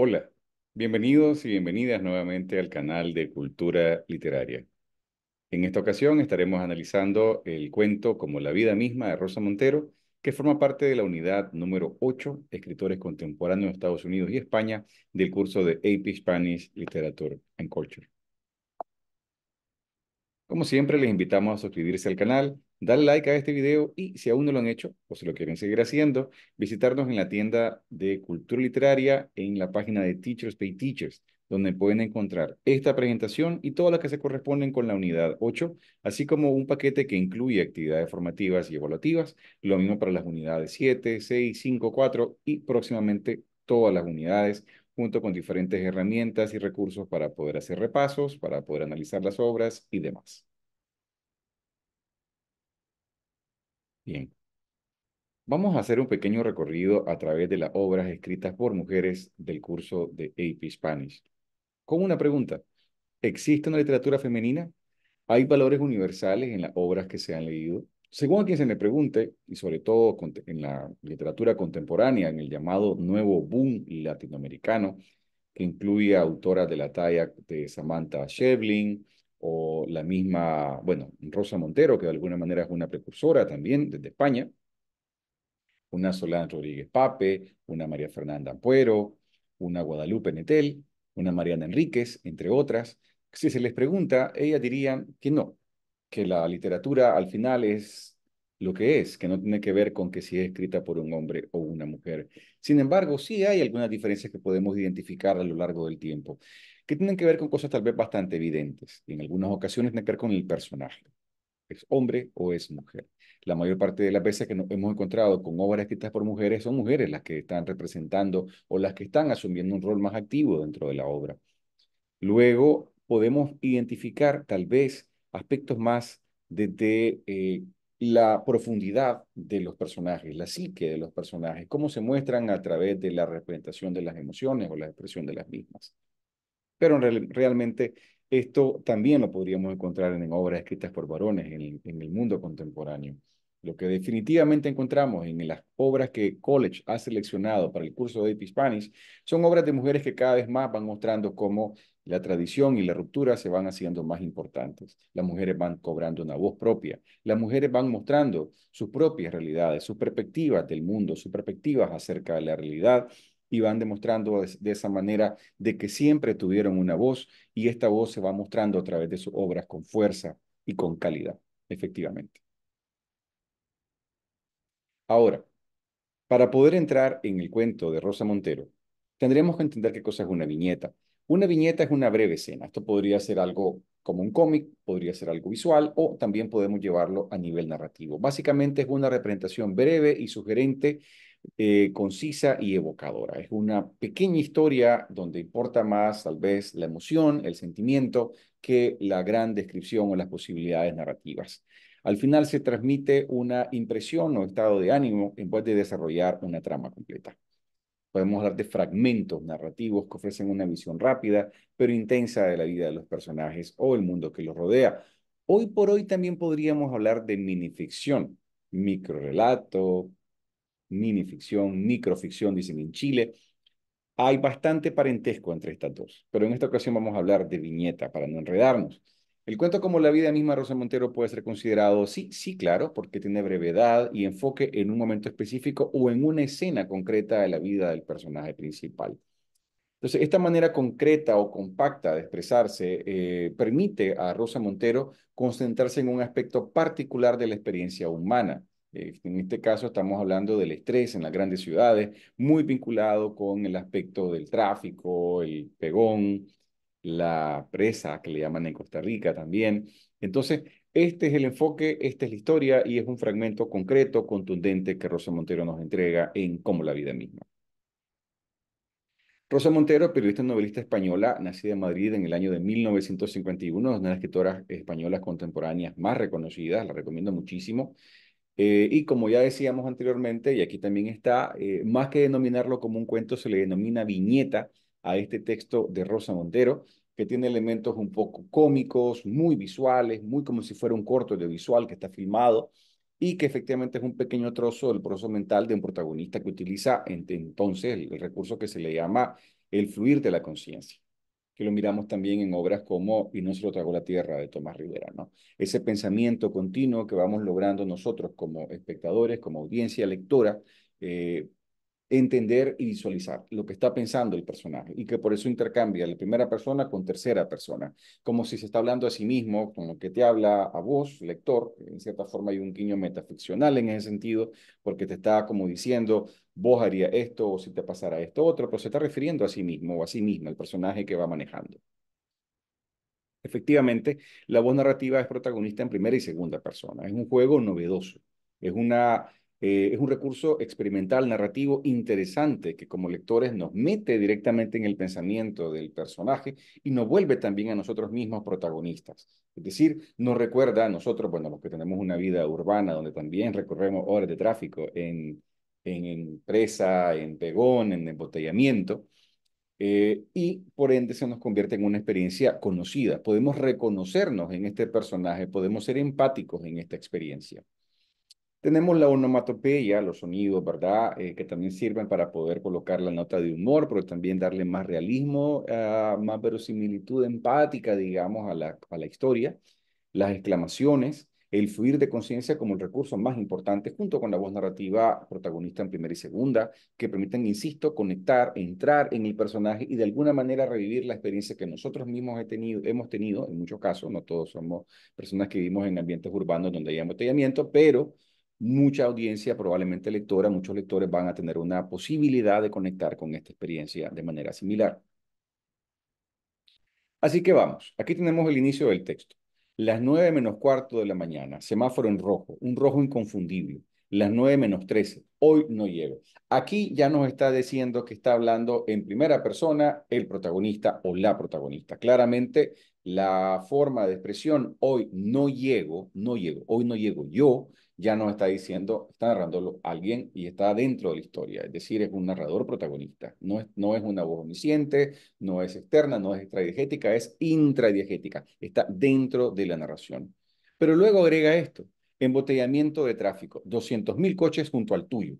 Hola, bienvenidos y bienvenidas nuevamente al canal de Cultura Literaria. En esta ocasión estaremos analizando el cuento Como la vida misma de Rosa Montero, que forma parte de la unidad número 8, Escritores Contemporáneos de Estados Unidos y España, del curso de AP Spanish Literature and Culture. Como siempre, les invitamos a suscribirse al canal dar like a este video y si aún no lo han hecho o si lo quieren seguir haciendo, visitarnos en la tienda de cultura literaria en la página de Teachers Pay Teachers, donde pueden encontrar esta presentación y todas las que se corresponden con la unidad 8, así como un paquete que incluye actividades formativas y evaluativas, lo mismo para las unidades 7, 6, 5, 4 y próximamente todas las unidades junto con diferentes herramientas y recursos para poder hacer repasos, para poder analizar las obras y demás. Bien. Vamos a hacer un pequeño recorrido a través de las obras escritas por mujeres del curso de AP Spanish. Con una pregunta, ¿existe una literatura femenina? ¿Hay valores universales en las obras que se han leído? Según a quien se me pregunte, y sobre todo en la literatura contemporánea, en el llamado nuevo boom latinoamericano, que incluye autoras de la talla de Samantha Shevlin, o la misma, bueno, Rosa Montero, que de alguna manera es una precursora también desde España, una Solán Rodríguez Pape, una María Fernanda Ampuero, una Guadalupe Netel, una Mariana Enríquez, entre otras. Si se les pregunta, ellas dirían que no, que la literatura al final es lo que es, que no tiene que ver con que si es escrita por un hombre o una mujer. Sin embargo, sí hay algunas diferencias que podemos identificar a lo largo del tiempo que tienen que ver con cosas tal vez bastante evidentes y en algunas ocasiones tienen que ver con el personaje. ¿Es hombre o es mujer? La mayor parte de las veces que nos hemos encontrado con obras escritas por mujeres son mujeres las que están representando o las que están asumiendo un rol más activo dentro de la obra. Luego podemos identificar tal vez aspectos más desde eh, la profundidad de los personajes, la psique de los personajes, cómo se muestran a través de la representación de las emociones o la expresión de las mismas pero realmente esto también lo podríamos encontrar en obras escritas por varones en, el mundo contemporáneo. Lo que definitivamente encontramos en las obras que College ha seleccionado para el curso de Spanish son obras de mujeres que cada vez más van mostrando cómo la tradición y la ruptura se van haciendo más importantes. Las mujeres van cobrando una voz propia. Las mujeres van mostrando sus propias realidades, sus perspectivas del mundo, sus perspectivas acerca de la realidad y van demostrando de, esa manera de que siempre tuvieron una voz y esta voz se va mostrando a través de sus obras con fuerza y con calidad, efectivamente. Ahora, para poder entrar en el cuento de Rosa Montero, tendremos que entender qué cosa es una viñeta. Una viñeta es una breve escena. Esto podría ser algo como un cómic, podría ser algo visual o también podemos llevarlo a nivel narrativo. Básicamente es una representación breve y sugerente eh, concisa y evocadora. Es una pequeña historia donde importa más tal vez la emoción, el sentimiento, que la gran descripción o las posibilidades narrativas. Al final se transmite una impresión o estado de ánimo en vez de desarrollar una trama completa. Podemos hablar de fragmentos narrativos que ofrecen una visión rápida pero intensa de la vida de los personajes o el mundo que los rodea. Hoy por hoy también podríamos hablar de minificción, microrelato, mini minificción, microficción, dicen en Chile. Hay bastante parentesco entre estas dos, pero en esta ocasión vamos a hablar de viñeta para no enredarnos. El cuento como la vida misma de Rosa Montero puede ser considerado, sí, sí, claro, porque tiene brevedad y enfoque en un momento específico o en una escena concreta de la vida del personaje principal. Entonces, esta manera concreta o compacta de expresarse eh, permite a Rosa Montero concentrarse en un aspecto particular de la experiencia humana. Eh, en este caso estamos hablando del estrés en las grandes ciudades, muy vinculado con el aspecto del tráfico, el pegón, la presa, que le llaman en Costa Rica también. Entonces, este es el enfoque, esta es la historia y es un fragmento concreto, contundente que Rosa Montero nos entrega en "Cómo la vida misma. Rosa Montero, periodista y novelista española, nacida en Madrid en el año de 1951, es una de las escritoras españolas contemporáneas más reconocidas, la recomiendo muchísimo. Eh, y como ya decíamos anteriormente, y aquí también está, eh, más que denominarlo como un cuento, se le denomina viñeta a este texto de Rosa Montero, que tiene elementos un poco cómicos, muy visuales, muy como si fuera un corto audiovisual que está filmado y que efectivamente es un pequeño trozo del proceso mental de un protagonista que utiliza entonces el recurso que se le llama el fluir de la conciencia que lo miramos también en obras como Y no se lo tragó la tierra de Tomás Rivera, ¿no? Ese pensamiento continuo que vamos logrando nosotros como espectadores, como audiencia lectora, eh, entender y visualizar lo que está pensando el personaje y que por eso intercambia la primera persona con tercera persona, como si se está hablando a sí mismo, con lo que te habla a vos, lector, en cierta forma hay un guiño metaficcional en ese sentido, porque te está como diciendo, vos haría esto o si te pasara esto otro, pero se está refiriendo a sí mismo o a sí misma, el personaje que va manejando. Efectivamente, la voz narrativa es protagonista en primera y segunda persona, es un juego novedoso, es una eh, es un recurso experimental, narrativo, interesante, que como lectores nos mete directamente en el pensamiento del personaje y nos vuelve también a nosotros mismos protagonistas. Es decir, nos recuerda a nosotros, bueno, los que tenemos una vida urbana, donde también recorremos horas de tráfico en, en empresa, en pegón, en embotellamiento, eh, y por ende se nos convierte en una experiencia conocida. Podemos reconocernos en este personaje, podemos ser empáticos en esta experiencia. Tenemos la onomatopeya, los sonidos, ¿verdad? Eh, que también sirven para poder colocar la nota de humor, pero también darle más realismo, ah, más verosimilitud empática, digamos, a la, a la historia. Las exclamaciones, el fluir de conciencia como el recurso más importante, junto con la voz narrativa protagonista en primera y segunda, que permiten, insisto, conectar, entrar en el personaje y de alguna manera revivir la experiencia que nosotros mismos he tenido, hemos tenido, en muchos casos, no todos somos personas que vivimos en ambientes urbanos donde hay embotellamiento, pero mucha audiencia, probablemente lectora, muchos lectores van a tener una posibilidad de conectar con esta experiencia de manera similar. Así que vamos, aquí tenemos el inicio del texto. Las 9 menos cuarto de la mañana, semáforo en rojo, un rojo inconfundible. Las 9 menos 13, hoy no llego. Aquí ya nos está diciendo que está hablando en primera persona el protagonista o la protagonista. Claramente la forma de expresión hoy no llego, no llego, hoy no llego yo, ya nos está diciendo, está narrándolo alguien y está dentro de la historia, es decir, es un narrador protagonista, no es, no es una voz omnisciente, no es externa, no es extradiegética, es intradiegética, está dentro de la narración. Pero luego agrega esto, embotellamiento de tráfico, 200.000 coches junto al tuyo.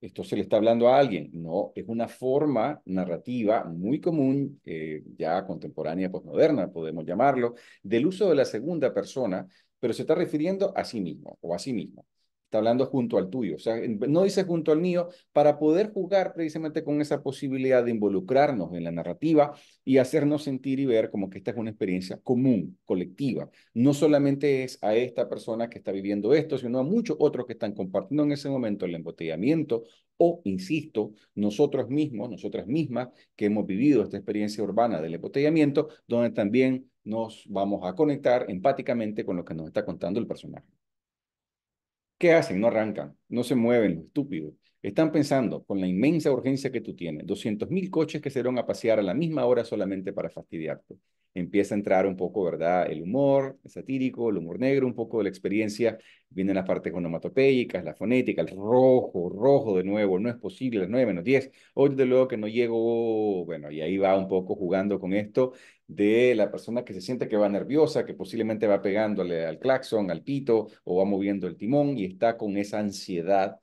Esto se le está hablando a alguien, no, es una forma narrativa muy común, eh, ya contemporánea, posmoderna, podemos llamarlo, del uso de la segunda persona pero se está refiriendo a sí mismo o a sí mismo. Está hablando junto al tuyo, o sea, no dice junto al mío para poder jugar precisamente con esa posibilidad de involucrarnos en la narrativa y hacernos sentir y ver como que esta es una experiencia común, colectiva. No solamente es a esta persona que está viviendo esto, sino a muchos otros que están compartiendo en ese momento el embotellamiento o, insisto, nosotros mismos, nosotras mismas que hemos vivido esta experiencia urbana del embotellamiento, donde también nos vamos a conectar empáticamente con lo que nos está contando el personaje. ¿Qué hacen? No arrancan, no se mueven, estúpidos. Están pensando con la inmensa urgencia que tú tienes, 200.000 coches que se van a pasear a la misma hora solamente para fastidiarte. Empieza a entrar un poco, ¿verdad? El humor satírico, el humor negro, un poco de la experiencia. Vienen las partes onomatopeicas, la fonética, el rojo, rojo de nuevo, no es posible, las 9 menos 10. Hoy de luego que no llego, bueno, y ahí va un poco jugando con esto de la persona que se siente que va nerviosa, que posiblemente va pegándole al claxon, al pito o va moviendo el timón y está con esa ansiedad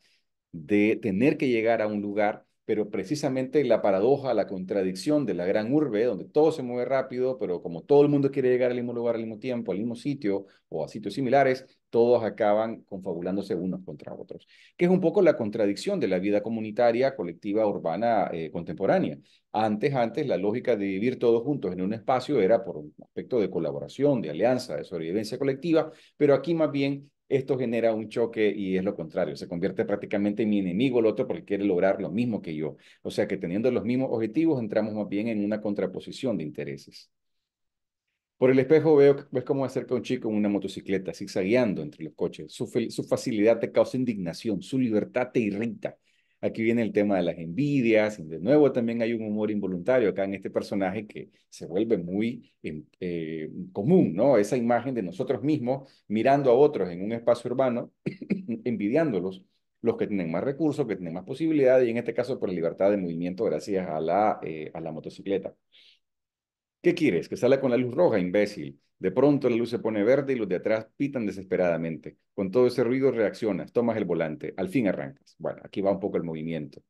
de tener que llegar a un lugar pero precisamente la paradoja, la contradicción de la gran urbe, donde todo se mueve rápido, pero como todo el mundo quiere llegar al mismo lugar al mismo tiempo, al mismo sitio o a sitios similares, todos acaban confabulándose unos contra otros, que es un poco la contradicción de la vida comunitaria, colectiva, urbana, eh, contemporánea. Antes, antes, la lógica de vivir todos juntos en un espacio era por un aspecto de colaboración, de alianza, de sobrevivencia colectiva, pero aquí más bien esto genera un choque y es lo contrario, se convierte prácticamente en mi enemigo el otro porque quiere lograr lo mismo que yo. O sea que teniendo los mismos objetivos entramos más bien en una contraposición de intereses. Por el espejo veo, ves cómo acerca un chico en una motocicleta, zigzagueando entre los coches. Su, su facilidad te causa indignación, su libertad te irrita. Aquí viene el tema de las envidias, y de nuevo también hay un humor involuntario acá en este personaje que se vuelve muy em, eh, común, ¿no? Esa imagen de nosotros mismos mirando a otros en un espacio urbano, envidiándolos, los que tienen más recursos, que tienen más posibilidades, y en este caso por la libertad de movimiento gracias a la, eh, a la motocicleta. ¿Qué quieres? Que salga con la luz roja, imbécil. De pronto la luz se pone verde y los de atrás pitan desesperadamente. Con todo ese ruido reaccionas, tomas el volante, al fin arrancas. Bueno, aquí va un poco el movimiento.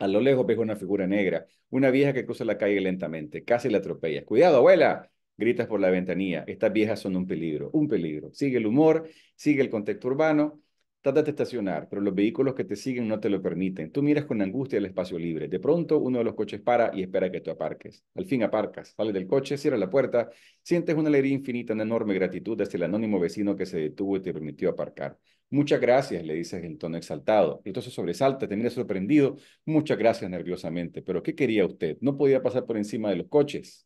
A lo lejos ves una figura negra, una vieja que cruza la calle lentamente, casi la atropellas. ¡Cuidado, abuela! Gritas por la ventanilla. Estas viejas son un peligro, un peligro. Sigue el humor, sigue el contexto urbano Tratas de estacionar, pero los vehículos que te siguen no te lo permiten. Tú miras con angustia el espacio libre. De pronto, uno de los coches para y espera que tú aparques. Al fin aparcas, sales del coche, cierras la puerta, sientes una alegría infinita, una enorme gratitud hacia el anónimo vecino que se detuvo y te permitió aparcar. Muchas gracias, le dices en tono exaltado. Entonces sobresalta, te mira sorprendido. Muchas gracias nerviosamente. Pero ¿qué quería usted? No podía pasar por encima de los coches.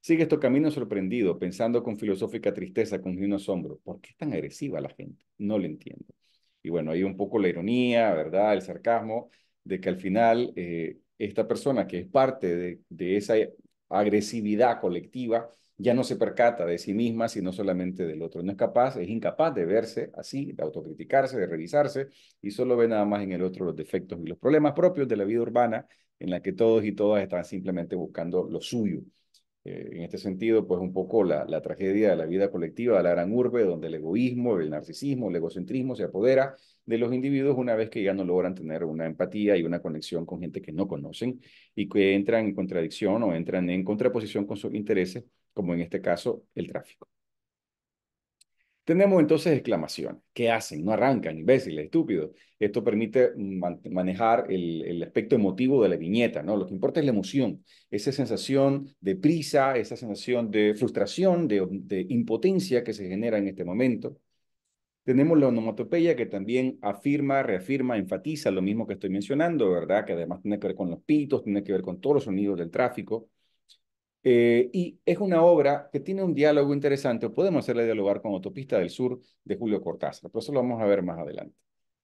Sigue estos camino sorprendido, pensando con filosófica tristeza, con un asombro. ¿Por qué es tan agresiva la gente? No lo entiendo. Y bueno, hay un poco la ironía, ¿verdad? El sarcasmo de que al final eh, esta persona que es parte de, de esa agresividad colectiva ya no se percata de sí misma, sino solamente del otro. No es capaz, es incapaz de verse así, de autocriticarse, de revisarse, y solo ve nada más en el otro los defectos y los problemas propios de la vida urbana en la que todos y todas están simplemente buscando lo suyo eh, en este sentido, pues un poco la, la, tragedia de la vida colectiva, de la gran urbe, donde el egoísmo, el narcisismo, el egocentrismo se apodera de los individuos una vez que ya no logran tener una empatía y una conexión con gente que no conocen y que entran en contradicción o entran en contraposición con sus intereses, como en este caso el tráfico. Tenemos entonces exclamación. ¿Qué hacen? No arrancan, imbéciles, estúpidos. Esto permite manejar el, aspecto emotivo de la viñeta, ¿no? Lo que importa es la emoción, esa sensación de prisa, esa sensación de frustración, de, impotencia que se genera en este momento. Tenemos la onomatopeya que también afirma, reafirma, enfatiza lo mismo que estoy mencionando, ¿verdad? Que además tiene que ver con los pitos, tiene que ver con todos los sonidos del tráfico. Eh, y es una obra que tiene un diálogo interesante, o podemos hacerle dialogar con Autopista del Sur de Julio Cortázar, pero eso lo vamos a ver más adelante.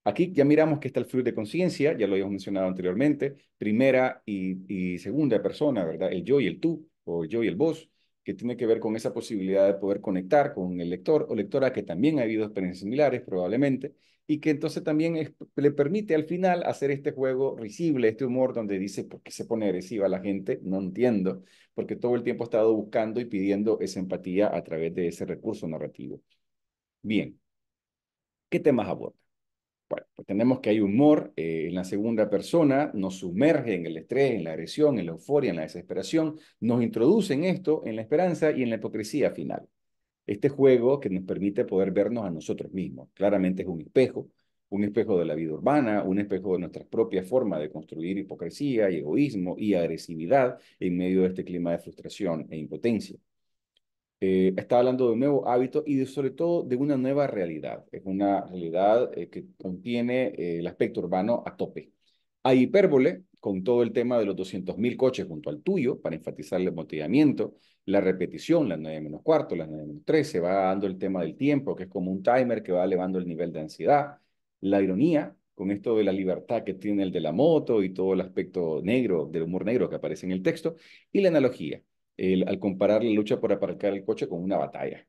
Aquí ya miramos que está el fluir de conciencia, ya lo habíamos mencionado anteriormente, primera y, segunda persona, ¿verdad? El yo y el tú, o el yo y el vos, que tiene que ver con esa posibilidad de poder conectar con el lector o lectora que también ha habido experiencias similares probablemente, y que entonces también le permite al final hacer este juego risible, este humor donde dice, ¿por qué se pone agresiva la gente? No entiendo porque todo el tiempo ha estado buscando y pidiendo esa empatía a través de ese recurso narrativo. Bien, ¿qué temas aborda? Bueno, pues tenemos que hay humor eh, en la segunda persona, nos sumerge en el estrés, en la agresión, en la euforia, en la desesperación, nos introduce en esto, en la esperanza y en la hipocresía final. Este juego que nos permite poder vernos a nosotros mismos, claramente es un espejo, un espejo de la vida urbana, un espejo de nuestra propia forma de construir hipocresía y egoísmo y agresividad en medio de este clima de frustración e impotencia. Eh, está hablando de un nuevo hábito y sobre todo de una nueva realidad. Es una realidad eh, que contiene eh, el aspecto urbano a tope. Hay hipérbole con todo el tema de los 200.000 coches junto al tuyo para enfatizar el embotellamiento, la repetición, las 9 menos cuarto, las 9 menos 13, va dando el tema del tiempo, que es como un timer que va elevando el nivel de ansiedad la ironía con esto de la libertad que tiene el de la moto y todo el aspecto negro, del humor negro que aparece en el texto, y la analogía, al comparar la lucha por aparcar el coche con una batalla.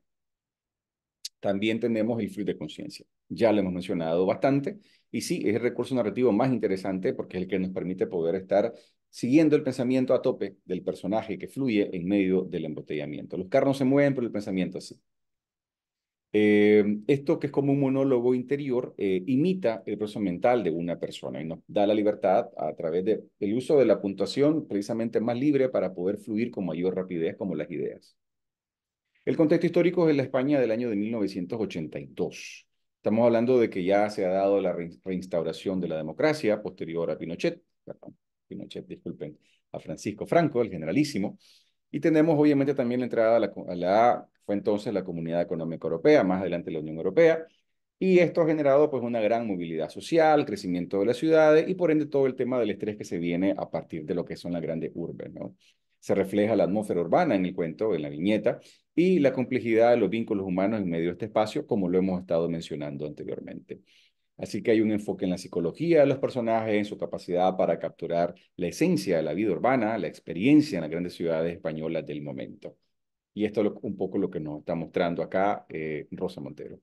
También tenemos el fluir de conciencia. Ya lo hemos mencionado bastante, y sí, es el recurso narrativo más interesante porque es el que nos permite poder estar siguiendo el pensamiento a tope del personaje que fluye en medio del embotellamiento. Los carros se mueven, pero el pensamiento sí. Eh, esto que es como un monólogo interior eh, imita el proceso mental de una persona y nos da la libertad a través del uso de la puntuación precisamente más libre para poder fluir con mayor rapidez como las ideas. El contexto histórico es la España del año de 1982. Estamos hablando de que ya se ha dado la reinstauración de la democracia posterior a Pinochet, perdón, Pinochet, disculpen, a Francisco Franco, el generalísimo, y tenemos obviamente también la entrada a la fue entonces la Comunidad Económica Europea, más adelante la Unión Europea, y esto ha generado pues una gran movilidad social, crecimiento de las ciudades y por ende todo el tema del estrés que se viene a partir de lo que son las grandes urbes, Se refleja la atmósfera urbana en el cuento, en la viñeta, y la complejidad de los vínculos humanos en medio de este espacio, como lo hemos estado mencionando anteriormente. Así que hay un enfoque en la psicología de los personajes, en su capacidad para capturar la esencia de la vida urbana, la experiencia en las grandes ciudades españolas del momento. Y esto es un poco lo que nos está mostrando acá eh, Rosa Montero.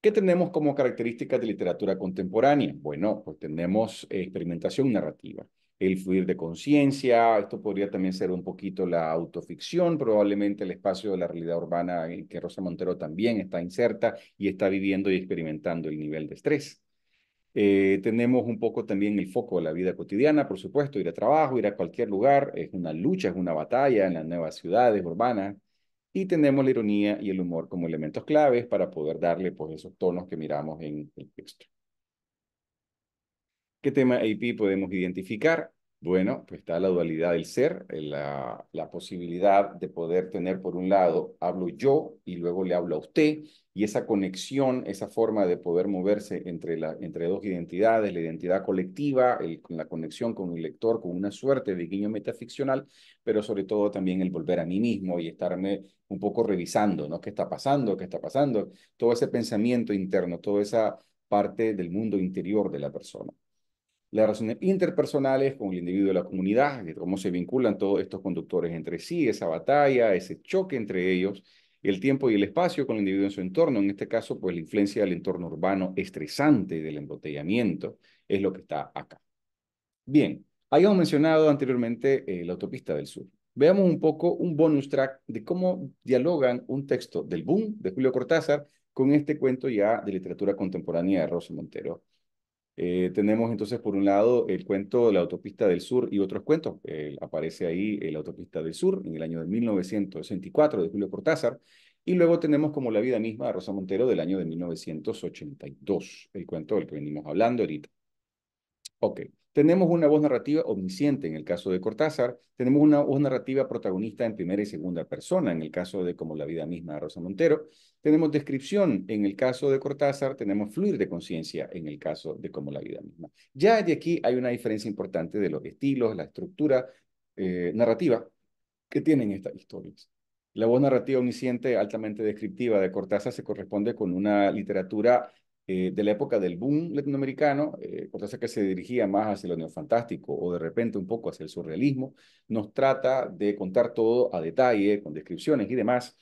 ¿Qué tenemos como características de literatura contemporánea? Bueno, pues tenemos eh, experimentación narrativa, el fluir de conciencia, esto podría también ser un poquito la autoficción, probablemente el espacio de la realidad urbana en que Rosa Montero también está inserta y está viviendo y experimentando el nivel de estrés. Eh, tenemos un poco también el foco de la vida cotidiana, por supuesto, ir a trabajo, ir a cualquier lugar, es una lucha, es una batalla en las nuevas ciudades urbanas. Y tenemos la ironía y el humor como elementos claves para poder darle pues, esos tonos que miramos en el texto. ¿Qué tema AP podemos identificar? Bueno, pues está la dualidad del ser, eh, la, posibilidad de poder tener, por un lado, hablo yo y luego le hablo a usted, y esa conexión, esa forma de poder moverse entre, la, entre dos identidades, la identidad colectiva, la conexión con el lector, con una suerte de guiño metaficcional, pero sobre todo también el volver a mí mismo y estarme un poco revisando, ¿no? ¿Qué está pasando? ¿Qué está pasando? Todo ese pensamiento interno, toda esa parte del mundo interior de la persona las relaciones interpersonales con el individuo de la comunidad, cómo se vinculan todos estos conductores entre sí, esa batalla, ese choque entre ellos, el tiempo y el espacio con el individuo en su entorno, en este caso, pues la influencia del entorno urbano estresante del embotellamiento es lo que está acá. Bien, habíamos mencionado anteriormente eh, la autopista del sur. Veamos un poco un bonus track de cómo dialogan un texto del Boom de Julio Cortázar con este cuento ya de literatura contemporánea de Rosa Montero. Eh, tenemos entonces, por un lado, el cuento la autopista del sur y otros cuentos. Eh, aparece ahí eh, la autopista del sur en el año de 1964 de Julio Cortázar. Y luego tenemos como la vida misma de Rosa Montero del año de 1982, el cuento del que venimos hablando ahorita. Ok. Tenemos una voz narrativa omnisciente en el caso de Cortázar, tenemos una voz narrativa protagonista en primera y segunda persona en el caso de Como la vida misma de Rosa Montero, tenemos descripción en el caso de Cortázar, tenemos fluir de conciencia en el caso de Como la vida misma. Ya de aquí hay una diferencia importante de los estilos, la estructura eh, narrativa que tienen estas historias. La voz narrativa omnisciente, altamente descriptiva de Cortázar se corresponde con una literatura eh, de la época del boom latinoamericano, eh, que se dirigía más hacia lo neofantástico o de repente un poco hacia el surrealismo, nos trata de contar todo a detalle, con descripciones y demás,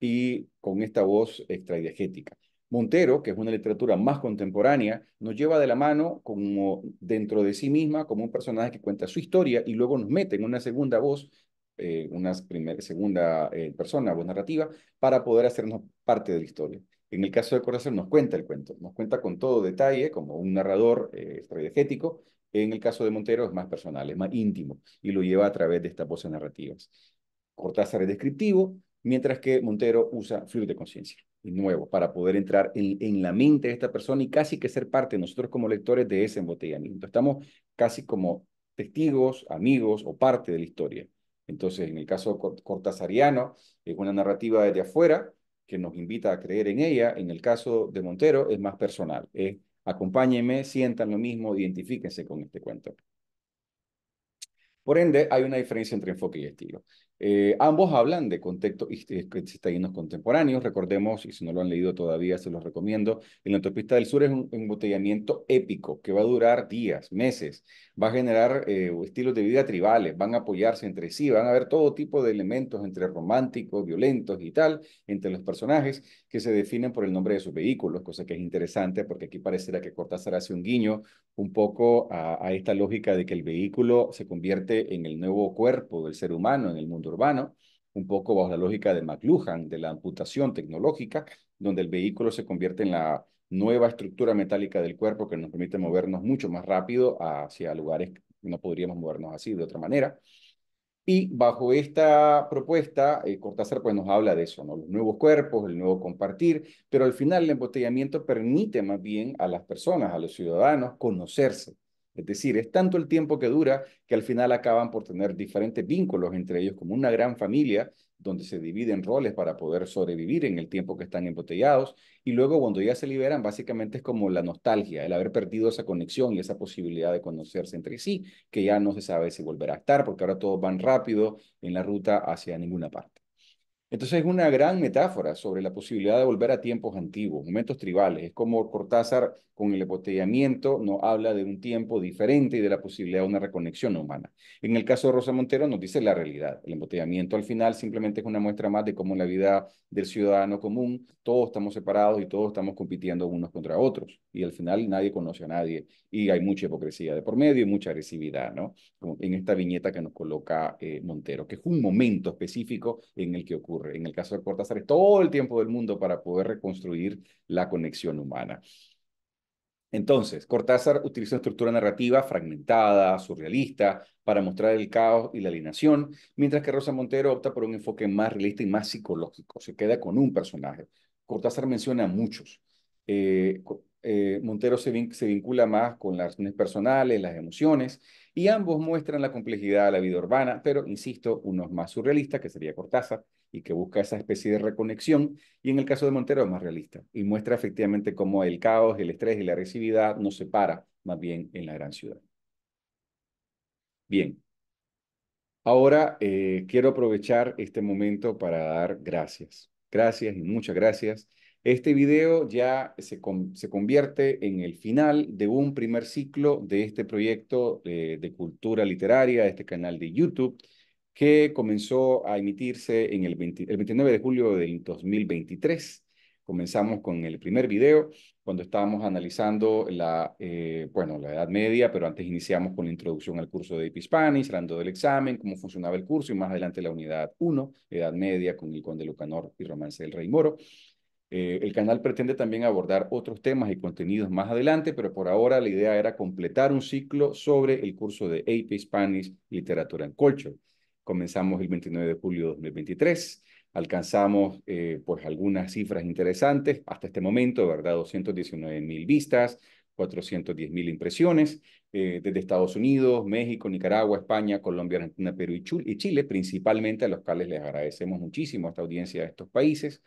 y con esta voz extradiegética. Montero, que es una literatura más contemporánea, nos lleva de la mano como dentro de sí misma, como un personaje que cuenta su historia y luego nos mete en una segunda voz, eh, una segunda eh, persona, voz narrativa, para poder hacernos parte de la historia. En el caso de Cortázar nos cuenta el cuento, nos cuenta con todo detalle, como un narrador eh, En el caso de Montero es más personal, es más íntimo y lo lleva a través de estas voces narrativas. Cortázar es descriptivo, mientras que Montero usa fluir de conciencia, y nuevo, para poder entrar en, la mente de esta persona y casi que ser parte nosotros como lectores de ese embotellamiento. Estamos casi como testigos, amigos o parte de la historia. Entonces, en el caso cortazariano, es una narrativa desde afuera, que nos invita a creer en ella. En el caso de Montero es más personal. Es acompáñenme, sientan lo mismo, identifíquense con este cuento. Por ende, hay una diferencia entre enfoque y estilo. Eh, ambos hablan de contextos cristianos contemporáneos. Recordemos, y si no lo han leído todavía, se los recomiendo. En la autopista del sur es un embotellamiento épico que va a durar días, meses. Va a generar eh, estilos de vida tribales, van a apoyarse entre sí, van a haber todo tipo de elementos entre románticos, violentos y tal, entre los personajes que se definen por el nombre de sus vehículos, cosa que es interesante porque aquí parecerá que Cortázar hace un guiño un poco a esta lógica de que el vehículo se convierte en el nuevo cuerpo del ser humano en el mundo urbano, un poco bajo la lógica de McLuhan, de la amputación tecnológica, donde el vehículo se convierte en la nueva estructura metálica del cuerpo que nos permite movernos mucho más rápido hacia lugares que no podríamos movernos así de otra manera. Y bajo esta propuesta, eh, Cortázar pues, nos habla de eso, los nuevos cuerpos, el nuevo compartir, pero al final el embotellamiento permite más bien a las personas, a los ciudadanos, conocerse, es decir, es tanto el tiempo que dura que al final acaban por tener diferentes vínculos entre ellos como una gran familia donde se dividen roles para poder sobrevivir en el tiempo que están embotellados y luego cuando ya se liberan básicamente es como la nostalgia, el haber perdido esa conexión y esa posibilidad de conocerse entre sí, que ya no se sabe si volverá a estar porque ahora todos van rápido en la ruta hacia ninguna parte. Entonces es una gran metáfora sobre la posibilidad de volver a tiempos antiguos, momentos tribales. Es como Cortázar con el embotellamiento nos habla de un tiempo diferente y de la posibilidad de una reconexión humana. En el caso de Rosa Montero nos dice la realidad. El embotellamiento al final simplemente es una muestra más de cómo en la vida del ciudadano común todos estamos separados y todos estamos compitiendo unos contra otros. Y al final nadie conoce a nadie y hay mucha hipocresía de por medio y mucha agresividad, ¿no? En esta viñeta que nos coloca eh, Montero, que es un momento específico en el que ocurre en el caso de Cortázar, es todo el tiempo del mundo para poder reconstruir la conexión humana. Entonces, Cortázar utiliza una estructura narrativa fragmentada, surrealista, para mostrar el caos y la alienación, mientras que Rosa Montero opta por un enfoque más realista y más psicológico, se queda con un personaje. Cortázar menciona a muchos. Eh, eh, Montero se, se, vincula más con las acciones personales, las emociones, y ambos muestran la complejidad de la vida urbana, pero, insisto, uno es más surrealista, que sería Cortázar, y que busca esa especie de reconexión. Y en el caso de Montero es más realista y muestra efectivamente cómo el caos, el estrés y la agresividad nos separa más bien en la gran ciudad. Bien. Ahora eh, quiero aprovechar este momento para dar gracias. Gracias y muchas gracias. Este video ya se, convierte en el final de un primer ciclo de este proyecto eh, de, cultura literaria, de este canal de YouTube que comenzó a emitirse en el, 29 de julio de 2023. Comenzamos con el primer video, cuando estábamos analizando la, eh, bueno, la Edad Media, pero antes iniciamos con la introducción al curso de AP Spanish, hablando del examen, cómo funcionaba el curso, y más adelante la unidad 1, Edad Media, con el Conde Lucanor y Romance del Rey Moro. Eh, el canal pretende también abordar otros temas y contenidos más adelante, pero por ahora la idea era completar un ciclo sobre el curso de AP Spanish Literatura and Culture. Comenzamos el 29 de julio de 2023. Alcanzamos eh, pues algunas cifras interesantes hasta este momento, ¿verdad? 219 mil vistas, 410 mil impresiones eh, desde Estados Unidos, México, Nicaragua, España, Colombia, Argentina, Perú y, Chile, principalmente a los cuales les agradecemos muchísimo a esta audiencia de estos países.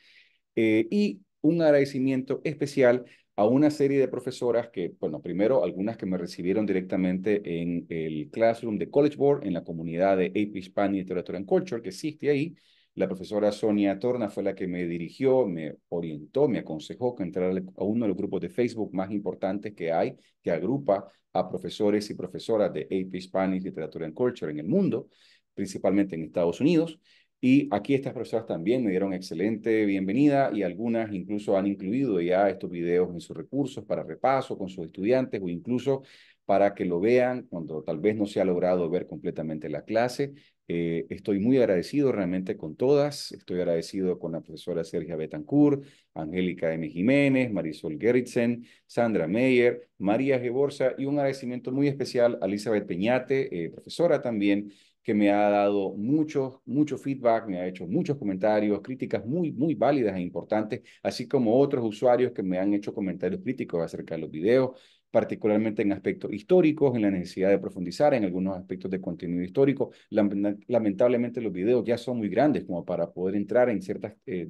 Eh, y un agradecimiento especial a una serie de profesoras que, bueno, primero algunas que me recibieron directamente en el classroom de College Board, en la comunidad de AP Hispanic Literature and Culture, que existe ahí. La profesora Sonia Torna fue la que me dirigió, me orientó, me aconsejó que entrara a uno de los grupos de Facebook más importantes que hay, que agrupa a profesores y profesoras de AP Spanish Literature and Culture en el mundo, principalmente en Estados Unidos. Y aquí estas profesoras también me dieron excelente bienvenida y algunas incluso han incluido ya estos videos en sus recursos para repaso con sus estudiantes o incluso para que lo vean cuando tal vez no se ha logrado ver completamente la clase. Eh, estoy muy agradecido realmente con todas. Estoy agradecido con la profesora Sergio Betancourt, Angélica M. Jiménez, Marisol Gerritsen, Sandra Meyer, María Geborza y un agradecimiento muy especial a Elizabeth Peñate, eh, profesora también, que me ha dado mucho, mucho feedback, me ha hecho muchos comentarios, críticas muy, muy válidas e importantes, así como otros usuarios que me han hecho comentarios críticos acerca de los videos, particularmente en aspectos históricos, en la necesidad de profundizar en algunos aspectos de contenido histórico. Lamentablemente los videos ya son muy grandes como para poder entrar en eh,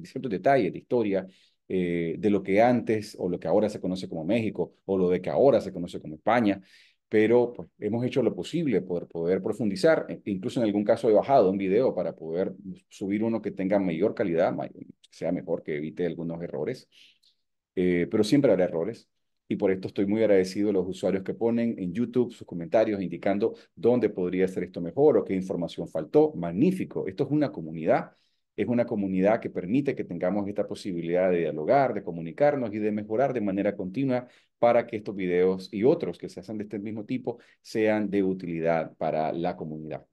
ciertos detalles de historia, eh, de lo que antes o lo que ahora se conoce como México o lo de que ahora se conoce como España pero pues, hemos hecho lo posible por poder profundizar, e, incluso en algún caso he bajado un video para poder subir uno que tenga mayor calidad, sea mejor, que evite algunos errores, eh, pero siempre habrá errores. Y por esto estoy muy agradecido a los usuarios que ponen en YouTube sus comentarios indicando dónde podría ser esto mejor o qué información faltó. Magnífico. Esto es una comunidad es una comunidad que permite que tengamos esta posibilidad de dialogar, de comunicarnos y de mejorar de manera continua para que estos videos y otros que se hacen de este mismo tipo sean de utilidad para la comunidad.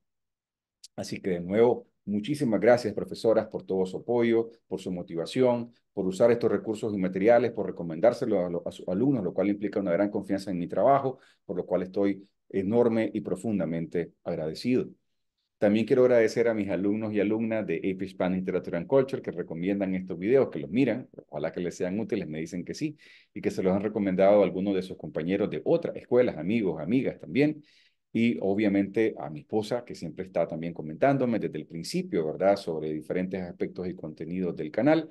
Así que de nuevo, muchísimas gracias profesoras por todo su apoyo, por su motivación, por usar estos recursos y materiales, por recomendárselos a, a sus alumnos, lo cual implica una gran confianza en mi trabajo, por lo cual estoy enorme y profundamente agradecido. También quiero agradecer a mis alumnos y alumnas de AP Spanish Literature and Culture que recomiendan estos videos, que los miran, ojalá que les sean útiles, me dicen que sí, y que se los han recomendado a algunos de sus compañeros de otras escuelas, amigos, amigas también, y obviamente a mi esposa, que siempre está también comentándome desde el principio, ¿verdad?, sobre diferentes aspectos y contenidos del canal.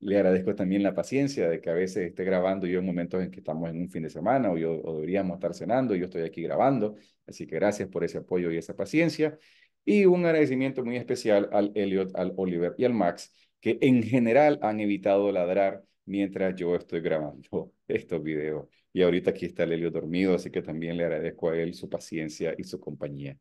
Le agradezco también la paciencia de que a veces esté grabando yo en momentos en que estamos en un fin de semana o, yo, o deberíamos estar cenando y yo estoy aquí grabando. Así que gracias por ese apoyo y esa paciencia. Y un agradecimiento muy especial al Elliot, al Oliver y al Max, que en general han evitado ladrar mientras yo estoy grabando estos videos. Y ahorita aquí está el Elliot dormido, así que también le agradezco a él su paciencia y su compañía.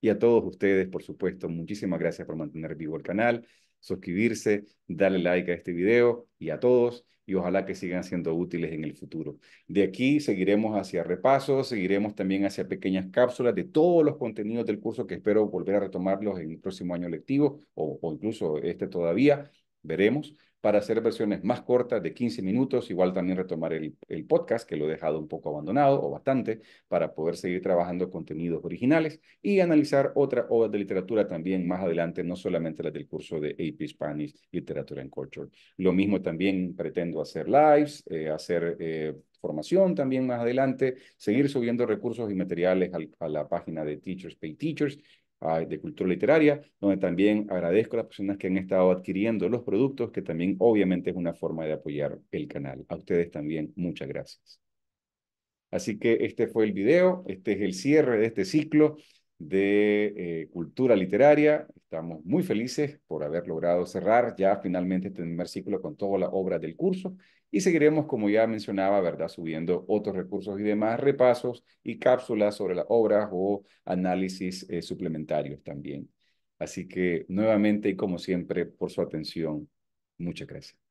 Y a todos ustedes, por supuesto, muchísimas gracias por mantener vivo el canal, suscribirse, darle like a este video y a todos y ojalá que sigan siendo útiles en el futuro. De aquí seguiremos hacia repasos, seguiremos también hacia pequeñas cápsulas de todos los contenidos del curso que espero volver a retomarlos en el próximo año lectivo o, o incluso este todavía, veremos para hacer versiones más cortas de 15 minutos, igual también retomar el, podcast que lo he dejado un poco abandonado o bastante para poder seguir trabajando contenidos originales y analizar otras obras de literatura también más adelante, no solamente las del curso de AP Spanish Literatura and Culture. Lo mismo también pretendo hacer lives, eh, hacer... Eh, formación también más adelante, seguir subiendo recursos y materiales a la página de Teachers Pay Teachers Ah, de cultura literaria, donde también agradezco a las personas que han estado adquiriendo los productos, que también obviamente es una forma de apoyar el canal. A ustedes también, muchas gracias. Así que este fue el video, este es el cierre de este ciclo de eh, cultura literaria. Estamos muy felices por haber logrado cerrar ya finalmente este primer ciclo con toda la obra del curso y seguiremos, como ya mencionaba, ¿verdad? subiendo otros recursos y demás, repasos y cápsulas sobre las obras o análisis eh, suplementarios también. Así que nuevamente y como siempre, por su atención, muchas gracias.